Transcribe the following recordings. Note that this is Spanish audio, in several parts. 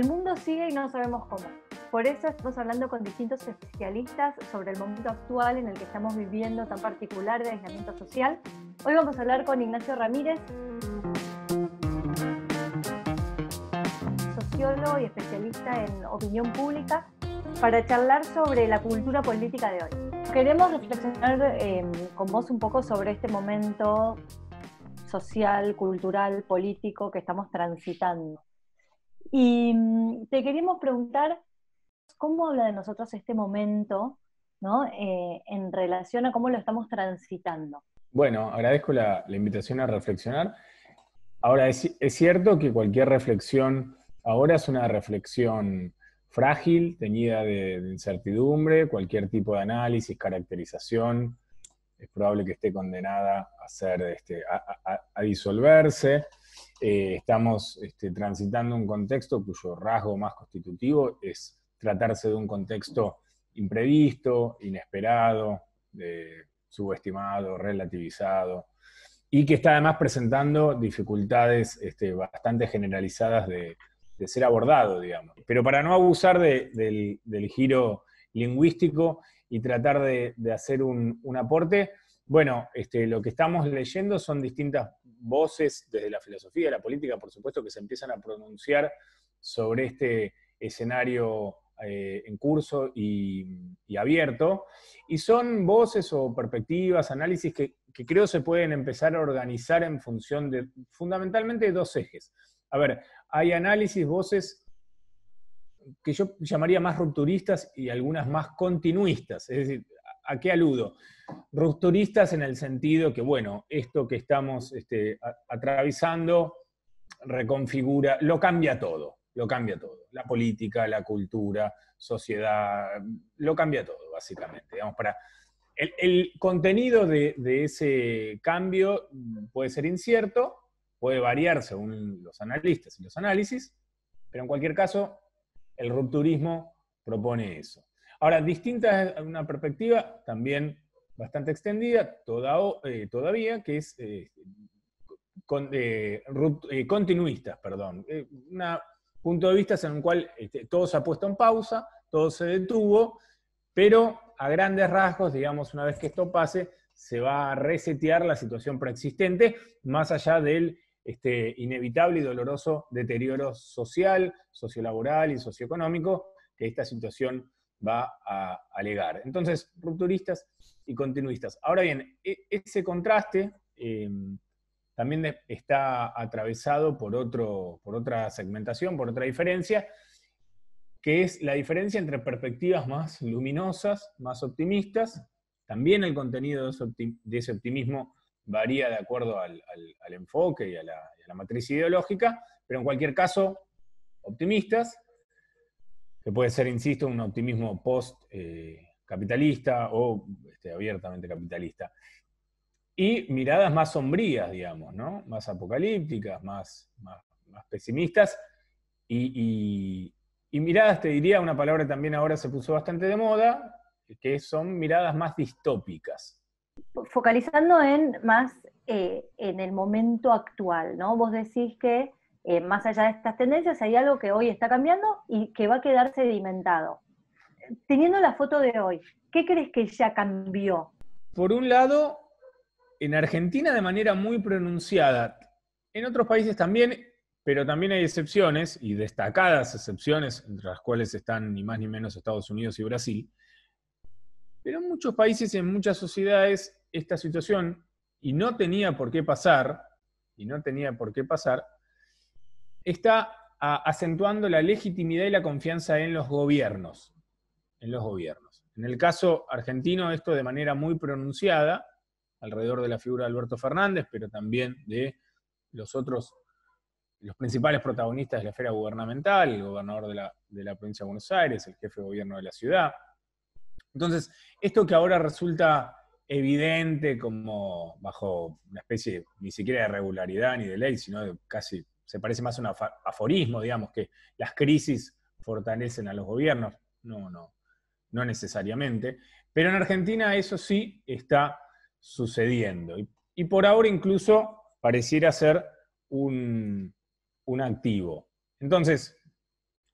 El mundo sigue y no sabemos cómo. Por eso estamos hablando con distintos especialistas sobre el momento actual en el que estamos viviendo tan particular de aislamiento social. Hoy vamos a hablar con Ignacio Ramírez, sociólogo y especialista en opinión pública, para charlar sobre la cultura política de hoy. Queremos reflexionar em, con vos un poco sobre este momento social, cultural, político que estamos transitando y mm, te queríamos preguntar cómo habla de nosotros este momento, ¿no? Eh, en relación a cómo lo estamos transitando. Bueno, agradezco la, invitación a reflexionar. Ahora, es, cierto que cualquier reflexión ahora es una reflexión frágil, teñida de, incertidumbre, cualquier tipo de análisis, caracterización, es probable que esté condenada a, ser, este, a disolverse. Eh, estamos este, transitando un contexto cuyo rasgo más constitutivo es tratarse de un contexto imprevisto, inesperado, eh, subestimado, relativizado, y que está además presentando dificultades este, bastante generalizadas de, ser abordado, digamos. Pero para no abusar del, giro lingüístico y tratar de, hacer un, aporte, bueno, este, lo que estamos leyendo son distintas voces desde la filosofía, y la política, por supuesto, que se empiezan a pronunciar sobre este escenario eh, en curso y, abierto. Y son voces o perspectivas, análisis que, creo se pueden empezar a organizar en función de fundamentalmente dos ejes. A ver, hay análisis, voces que yo llamaría más rupturistas y algunas más continuistas. Es decir, ¿A qué aludo? Rupturistas en el sentido que, bueno, esto que estamos este, atravesando reconfigura, lo cambia todo, lo cambia todo. La política, la cultura, sociedad, lo cambia todo, básicamente. para, el, contenido de ese cambio puede ser incierto, puede variar según los analistas y los análisis, pero en cualquier caso, el rupturismo propone eso. Ahora, distinta es una perspectiva también bastante extendida eh, todavía, que es eh, eh, continuista, perdón. un punto de vista en el cual este, todo se ha puesto en pausa, todo se detuvo, pero a grandes rasgos, digamos, una vez que esto pase, se va a resetear la situación preexistente, más allá del este, inevitable y doloroso deterioro social, sociolaboral y socioeconómico que esta situación va a alegar. Entonces, rupturistas y continuistas. Ahora bien, e, ese contraste em, también está atravesado por, otro, por otra segmentación, por otra diferencia, que es la diferencia entre perspectivas más luminosas, más optimistas. También el contenido de ese optimismo varía de acuerdo al, al, enfoque y a la matriz ideológica, pero en cualquier caso, optimistas, que puede ser, insisto, un optimismo post-capitalista eh, o este, abiertamente capitalista. Y miradas más sombrías, digamos, ¿no? Más apocalípticas, más, pesimistas. Y, miradas, te diría, una palabra también ahora se puso bastante de moda, que son miradas más distópicas. Focalizando en más eh, en el momento actual, ¿no? Vos decís que eh, más allá de estas tendencias, hay algo que hoy está cambiando y que va a quedar sedimentado. Teniendo la foto de hoy, ¿qué crees que ya cambió? Por un lado, en Argentina de manera muy pronunciada, en otros países también, pero también hay excepciones y destacadas excepciones, entre las cuales están ni más ni menos Estados Unidos y Brasil. Pero en muchos países, y en muchas sociedades, esta situación, y no tenía por qué pasar, y no tenía por qué pasar, está acentuando la legitimidad y la confianza en los gobiernos. En los gobiernos. En el caso argentino, esto de manera muy pronunciada, alrededor de la figura de Alberto Fernández, pero también de los otros, los principales protagonistas de la esfera gubernamental, el gobernador de la, de la provincia de Buenos Aires, el jefe de gobierno de la ciudad. Entonces, esto que ahora resulta evidente como bajo una especie ni siquiera de regularidad ni de ley, sino de casi se parece más a un aforismo, digamos, que las crisis fortalecen a los gobiernos. No, no, no necesariamente. Pero en Argentina eso sí está sucediendo. Y, por ahora incluso pareciera ser un, activo. Entonces,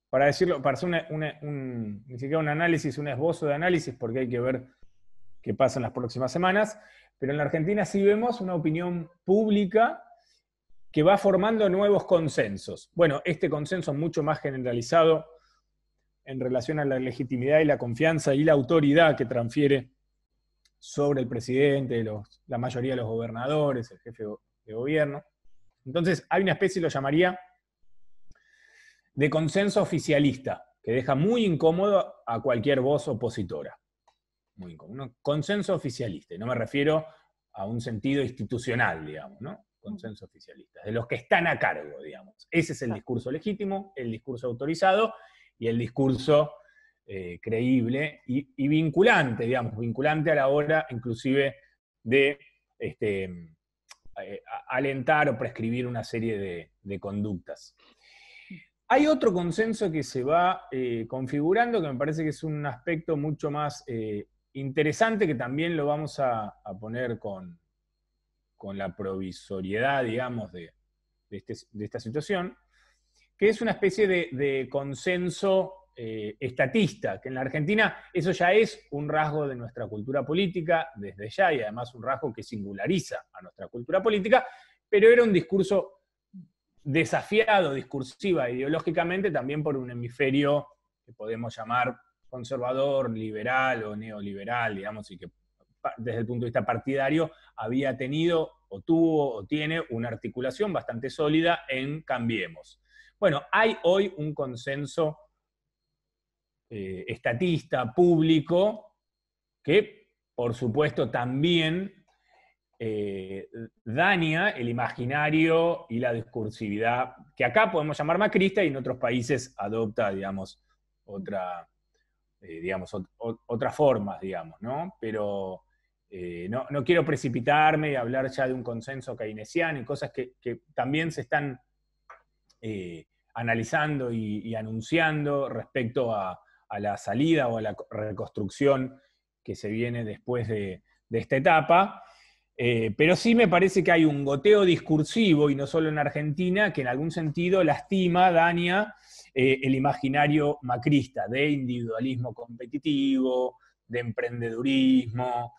para decirlo, para hacer un, ni siquiera un análisis, un esbozo de análisis, porque hay que ver qué pasa en las próximas semanas, pero en la Argentina sí vemos una opinión pública que va formando nuevos consensos. Bueno, este consenso mucho más generalizado en relación a la legitimidad y la confianza y la autoridad que transfiere sobre el presidente, la mayoría de los gobernadores, el jefe de gobierno. Entonces, hay una especie, lo llamaría, de consenso oficialista, que deja muy incómodo a cualquier voz opositora. Muy incómodo. Consenso oficialista, y no me refiero a un sentido institucional, digamos, ¿no? consenso oficialista, de los que están a cargo, digamos. Ese es el discurso legítimo, el discurso autorizado y el discurso eh, creíble y, vinculante, digamos, vinculante a la hora inclusive de este, eh, alentar o prescribir una serie de, conductas. Hay otro consenso que se va eh, configurando que me parece que es un aspecto mucho más interesante que también lo vamos a poner con, con la provisoriedad, digamos, este, de, esta situación, que es una especie de, consenso eh, estatista, que en la Argentina eso ya es un rasgo de nuestra cultura política desde ya y además un rasgo que singulariza a nuestra cultura política, pero era un discurso desafiado discursiva ideológicamente también por un hemisferio que podemos llamar conservador, liberal o neoliberal, digamos, y que desde el punto de vista partidario, había tenido o tuvo o tiene una articulación bastante sólida en Cambiemos. Bueno, hay hoy un consenso eh, estatista, público, que por supuesto también eh, daña el imaginario y la discursividad, que acá podemos llamar macrista y en otros países adopta, digamos, eh, otras formas, digamos, ¿no? Pero eh, no, quiero precipitarme y hablar ya de un consenso keynesiano y cosas que, también se están eh, analizando y, anunciando respecto a, la salida o a la reconstrucción que se viene después de, esta etapa. Eh, pero sí me parece que hay un goteo discursivo, y no solo en Argentina, que en algún sentido lastima, daña el imaginario macrista de individualismo competitivo, de emprendedurismo,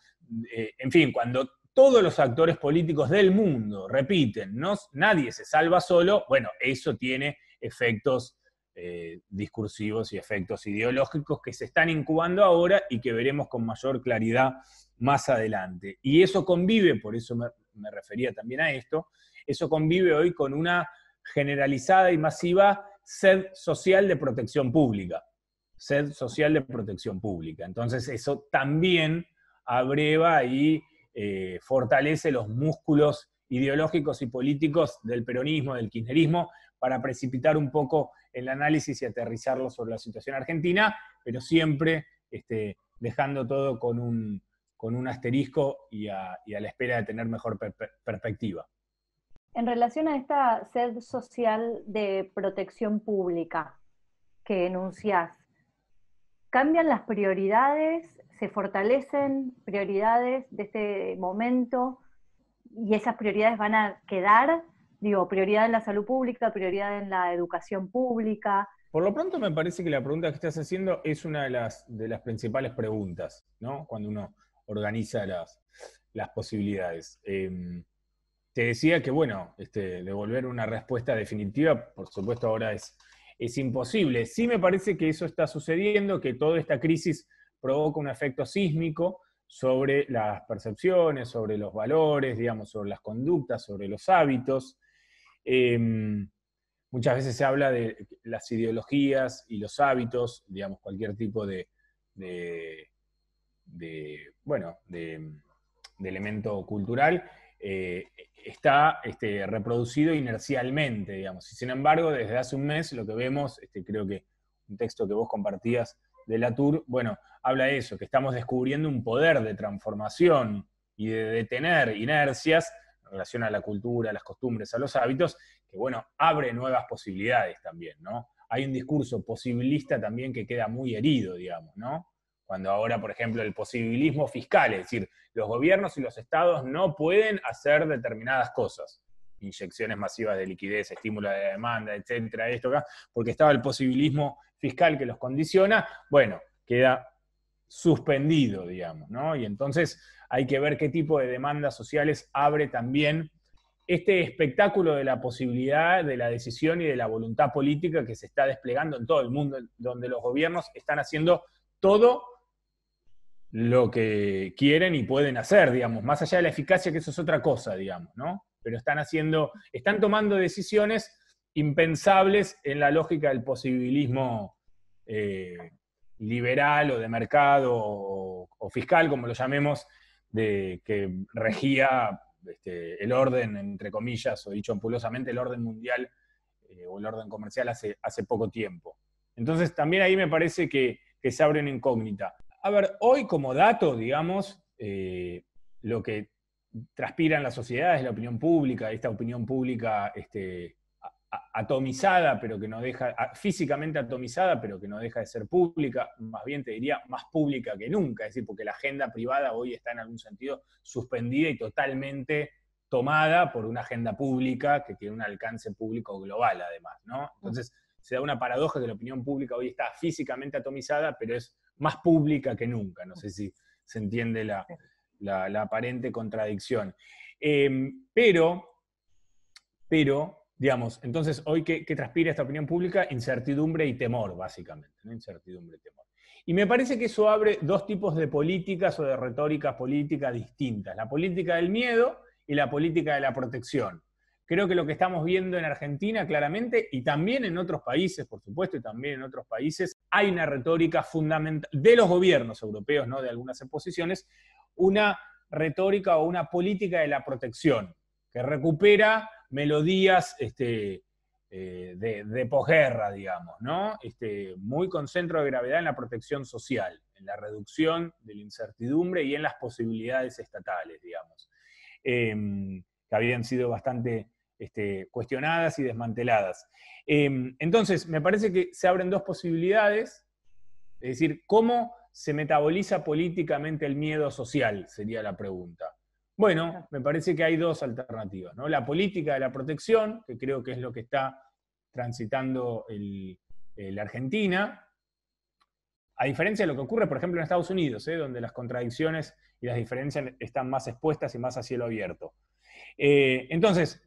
eh, en fin, cuando todos los actores políticos del mundo repiten, nadie se salva solo, bueno, eso tiene efectos eh, discursivos y efectos ideológicos que se están incubando ahora y que veremos con mayor claridad más adelante. Y eso convive, por eso me refería también a esto, eso convive hoy con una generalizada y masiva sed social de protección pública. Sed social de protección pública. Entonces, eso también abreva y eh, fortalece los músculos ideológicos y políticos del peronismo, del kirchnerismo, para precipitar un poco el análisis y aterrizarlo sobre la situación argentina, pero siempre este, dejando todo con un, asterisco y a, la espera de tener mejor perspectiva. En relación a esta sed social de protección pública que enunciás, ¿cambian las prioridades se fortalecen prioridades de este momento y esas prioridades van a quedar, digo, prioridad en la salud pública, prioridad en la educación pública. Por lo pronto me parece que la pregunta que estás haciendo es una de las, de las principales preguntas, ¿no? Cuando uno organiza las, posibilidades. Em, te decía que, bueno, este, devolver una respuesta definitiva, por supuesto, ahora es, es imposible. Sí me parece que eso está sucediendo, que toda esta crisis provoca un efecto sísmico sobre las percepciones, sobre los valores, digamos, sobre las conductas, sobre los hábitos. Em, muchas veces se habla de las ideologías y los hábitos, digamos, cualquier tipo de, bueno, de, elemento cultural, eh, está este, reproducido inercialmente, digamos. sin embargo, desde hace un mes lo que vemos, este, creo que un texto que vos compartías de Latour, bueno, habla de eso, que estamos descubriendo un poder de transformación y de detener inercias en relación a la cultura, a las costumbres, a los hábitos, que bueno, abre nuevas posibilidades también, ¿no? Hay un discurso posibilista también que queda muy herido, digamos, ¿no? Cuando ahora, por ejemplo, el posibilismo fiscal, es decir, los gobiernos y los estados no pueden hacer determinadas cosas inyecciones masivas de liquidez, estímulo de la demanda, etcétera, esto acá, porque estaba el posibilismo fiscal que los condiciona, bueno, queda suspendido, digamos, ¿no? Y entonces hay que ver qué tipo de demandas sociales abre también este espectáculo de la posibilidad de la decisión y de la voluntad política que se está desplegando en todo el mundo, donde los gobiernos están haciendo todo lo que quieren y pueden hacer, digamos, más allá de la eficacia, que eso es otra cosa, digamos, ¿no? pero están haciendo, están tomando decisiones impensables en la lógica del posibilismo eh, liberal o de mercado o, fiscal, como lo llamemos, de que regía este, el orden, entre comillas, o dicho ampulosamente, el orden mundial eh, o el orden comercial hace, poco tiempo. Entonces, también ahí me parece que, se abre una incógnita. A ver, hoy como dato, digamos, eh, lo que transpiran en la sociedad es la opinión pública, esta opinión pública este, atomizada, pero que no deja, físicamente atomizada, pero que no deja de ser pública, más bien te diría más pública que nunca, es decir, porque la agenda privada hoy está en algún sentido suspendida y totalmente tomada por una agenda pública que tiene un alcance público global además, ¿no? Entonces se da una paradoja que la opinión pública hoy está físicamente atomizada, pero es más pública que nunca, no sé si se entiende la, la, aparente contradicción. Em, pero, pero, digamos, entonces hoy que, transpira esta opinión pública, incertidumbre y temor, básicamente, Incertidumbre y temor. Y me parece que eso abre dos tipos de políticas o de retóricas políticas distintas, la política del miedo y la política de la protección. Creo que lo que estamos viendo en Argentina claramente y también en otros países, por supuesto, y también en otros países, hay una retórica fundamental de los gobiernos europeos, no de algunas exposiciones, una retórica o una política de la protección, que recupera melodías este, eh, de, posguerra, digamos, ¿no? Este, muy con centro de gravedad en la protección social, en la reducción de la incertidumbre y en las posibilidades estatales, digamos, em, que habían sido bastante este, cuestionadas y desmanteladas. Em, entonces, me parece que se abren dos posibilidades, es decir, cómo se metaboliza políticamente el miedo social? Sería la pregunta. Bueno, me parece que hay dos alternativas, ¿no? La política de la protección, que creo que es lo que está transitando la Argentina, a diferencia de lo que ocurre, por ejemplo, en Estados Unidos, ¿eh? donde las contradicciones y las diferencias están más expuestas y más a cielo abierto. Eh, entonces,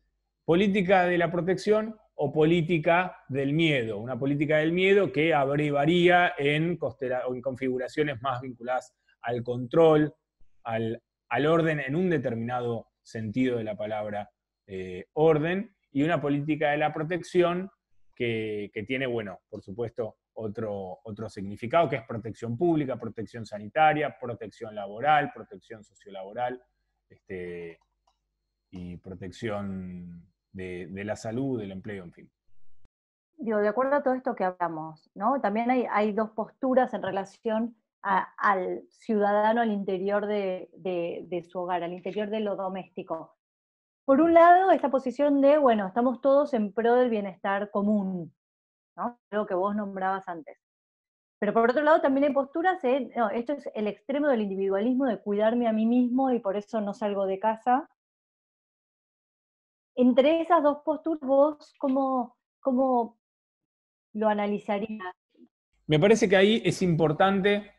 política de la protección o política del miedo, una política del miedo que abrevaría en, en configuraciones más vinculadas al control, al, orden en un determinado sentido de la palabra eh, orden, y una política de la protección que, tiene, bueno, por supuesto, otro, otro, significado, que es protección pública, protección sanitaria, protección laboral, protección sociolaboral este, y protección de, la salud, del empleo, en fin. Digo, de acuerdo a todo esto que hablamos, ¿no? También hay, dos posturas en relación al ciudadano al interior de, su hogar, al interior de lo doméstico. Por un lado, esta posición de, bueno, estamos todos en pro del bienestar común, ¿no? Lo que vos nombrabas antes. Pero por otro lado, también hay posturas de no, esto es el extremo del individualismo, de cuidarme a mí mismo y por eso no salgo de casa, entre esas dos posturas, vos cómo, lo analizarías? Me parece que ahí es importante,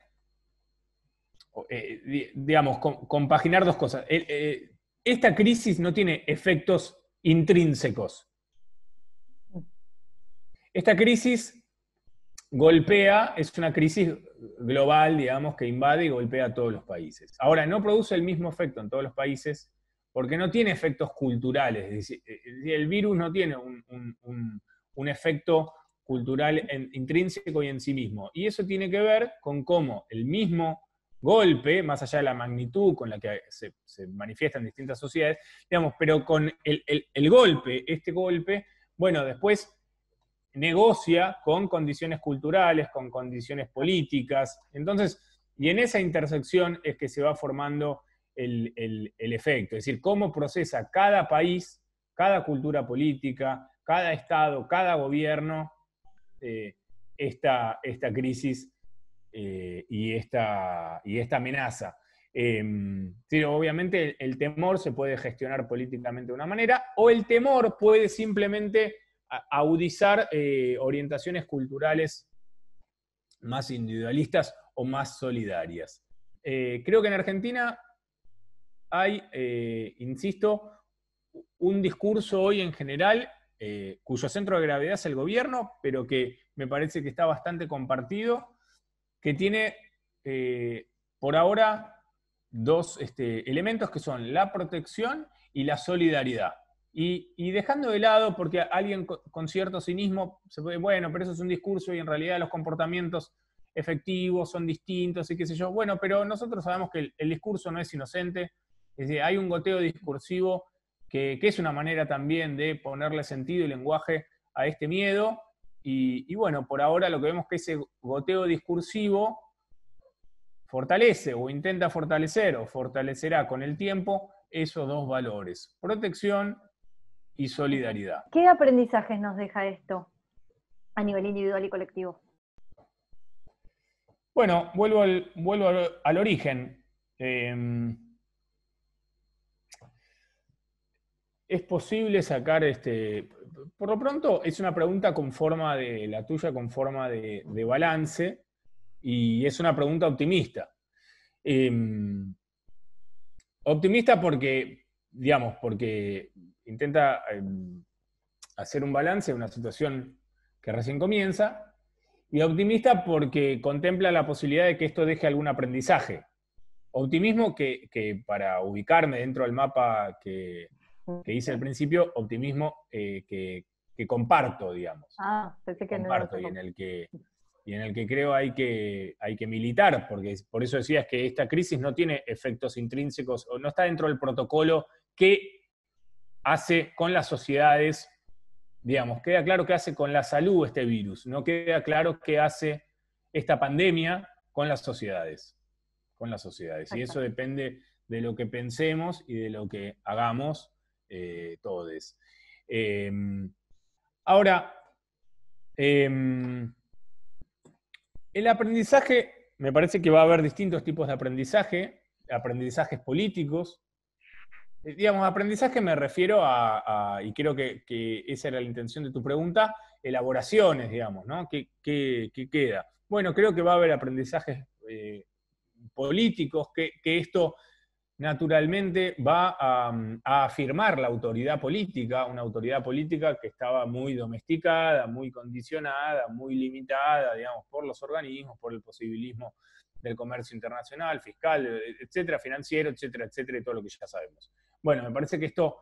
eh, digamos, compaginar dos cosas. Eh, esta crisis no tiene efectos intrínsecos. Esta crisis golpea, es una crisis global, digamos, que invade y golpea a todos los países. Ahora, no produce el mismo efecto en todos los países porque no tiene efectos culturales. Eh, el virus no tiene un, efecto cultural intrínseco y en sí mismo. Y eso tiene que ver con cómo el mismo golpe, más allá de la magnitud con la que se, se manifiesta en distintas sociedades, digamos, pero con el golpe, este golpe, bueno, después negocia con condiciones culturales, con condiciones políticas. Entonces, y en esa intersección es que se va formando el, efecto, es decir, cómo procesa cada país, cada cultura política, cada Estado, cada gobierno eh, esta, crisis eh, y, esta, y esta amenaza. Em, obviamente el, temor se puede gestionar políticamente de una manera o el temor puede simplemente audizar eh, orientaciones culturales más individualistas o más solidarias. creo que en Argentina hay, eh, insisto, un discurso hoy en general eh, cuyo centro de gravedad es el gobierno, pero que me parece que está bastante compartido, que tiene eh, por ahora dos este, elementos que son la protección y la solidaridad. Y, dejando de lado, porque alguien con cierto cinismo se puede, bueno, pero eso es un discurso y en realidad los comportamientos efectivos son distintos y qué sé yo. Bueno, pero nosotros sabemos que el discurso no es inocente, es decir, hay un goteo discursivo que, es una manera también de ponerle sentido y lenguaje a este miedo. Y, bueno, por ahora lo que vemos es que ese goteo discursivo fortalece o intenta fortalecer o fortalecerá con el tiempo esos dos valores, protección y solidaridad. ¿Qué aprendizajes nos deja esto a nivel individual y colectivo? Bueno, vuelvo al, vuelvo al, origen. Em, ¿Es posible sacar este... Por lo pronto, es una pregunta con forma de, la tuya con forma de, balance y es una pregunta optimista. Em, optimista porque, digamos, porque intenta em, hacer un balance de una situación que recién comienza, y optimista porque contempla la posibilidad de que esto deje algún aprendizaje. Optimismo que, que para ubicarme dentro del mapa que, que hice al principio, optimismo eh, que, comparto, digamos. Ah, y en el que en el que creo hay que, hay que militar, porque por eso decías que esta crisis no tiene efectos intrínsecos o no está dentro del protocolo que hace con las sociedades, digamos, queda claro qué hace con la salud este virus, no queda claro qué hace esta pandemia con las sociedades, con las sociedades. Y eso depende de lo que pensemos y de lo que hagamos eh, em, ahora, em, el aprendizaje, me parece que va a haber distintos tipos de aprendizaje, aprendizajes políticos. Eh, digamos, aprendizaje me refiero a, y creo que, esa era la intención de tu pregunta, elaboraciones, digamos, ¿no? ¿Qué, queda? Bueno, creo que va a haber aprendizajes eh, políticos, que, esto naturalmente va a, afirmar la autoridad política, una autoridad política que estaba muy domesticada, muy condicionada, muy limitada, digamos, por los organismos, por el posibilismo del comercio internacional, fiscal, etcétera, financiero, etcétera, etcétera, y todo lo que ya sabemos. Bueno, me parece que esto,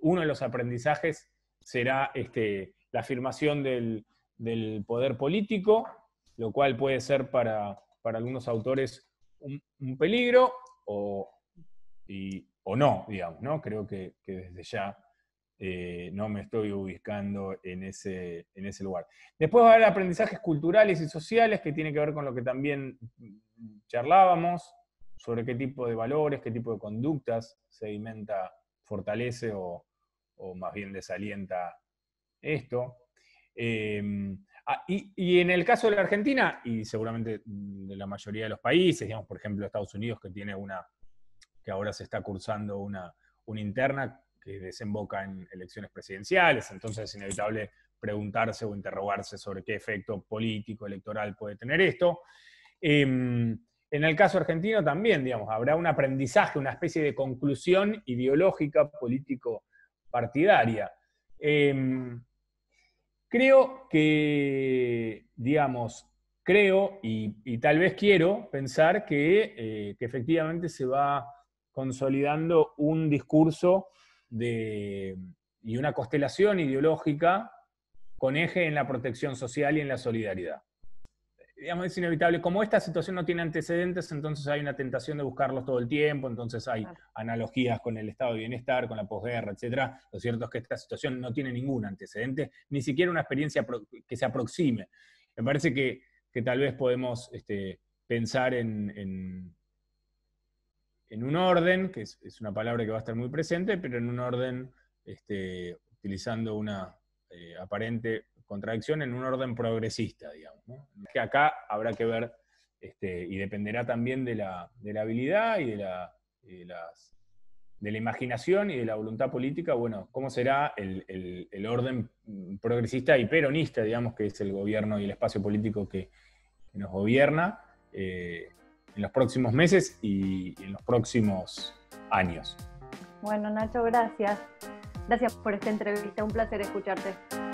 uno de los aprendizajes será este, la afirmación del, poder político, lo cual puede ser para, algunos autores un peligro o, y, o no, digamos, ¿no? Creo que, desde ya eh, no me estoy ubicando en ese, en ese lugar. Después va a haber aprendizajes culturales y sociales que tiene que ver con lo que también charlábamos, sobre qué tipo de valores, qué tipo de conductas sedimenta, fortalece o, más bien desalienta esto. Em, ah, y, y, en el caso de la Argentina, y seguramente de la mayoría de los países, digamos, por ejemplo, Estados Unidos, que tiene una que ahora se está cursando una, una interna que desemboca en elecciones presidenciales, entonces es inevitable preguntarse o interrogarse sobre qué efecto político, electoral puede tener esto. Em, en el caso argentino también, digamos, habrá un aprendizaje, una especie de conclusión ideológica, político-partidaria. Em, creo que, digamos, creo y, tal vez quiero pensar que eh, efectivamente se va consolidando un discurso y una constelación ideológica con eje en la protección social y en la solidaridad. Digamos, es inevitable. Como esta situación no tiene antecedentes, entonces hay una tentación de buscarlos todo el tiempo, entonces hay analogías con el estado de bienestar, con la posguerra, etc. Lo cierto es que esta situación no tiene ningún antecedente, ni siquiera una experiencia que se aproxime. Me parece que, tal vez podemos este, pensar en en un orden, que es, una palabra que va a estar muy presente, pero en un orden, este, utilizando una eh, aparente contradicción, en un orden progresista, digamos. Que acá habrá que ver, este, y dependerá también de la, de la habilidad y de la, la, imaginación y de la voluntad política, bueno, cómo será el, orden progresista y peronista, digamos, que es el gobierno y el espacio político que, nos gobierna. Eh, en los próximos meses y en los próximos años. Bueno, Nacho, gracias. Gracias por esta entrevista. Un placer escucharte.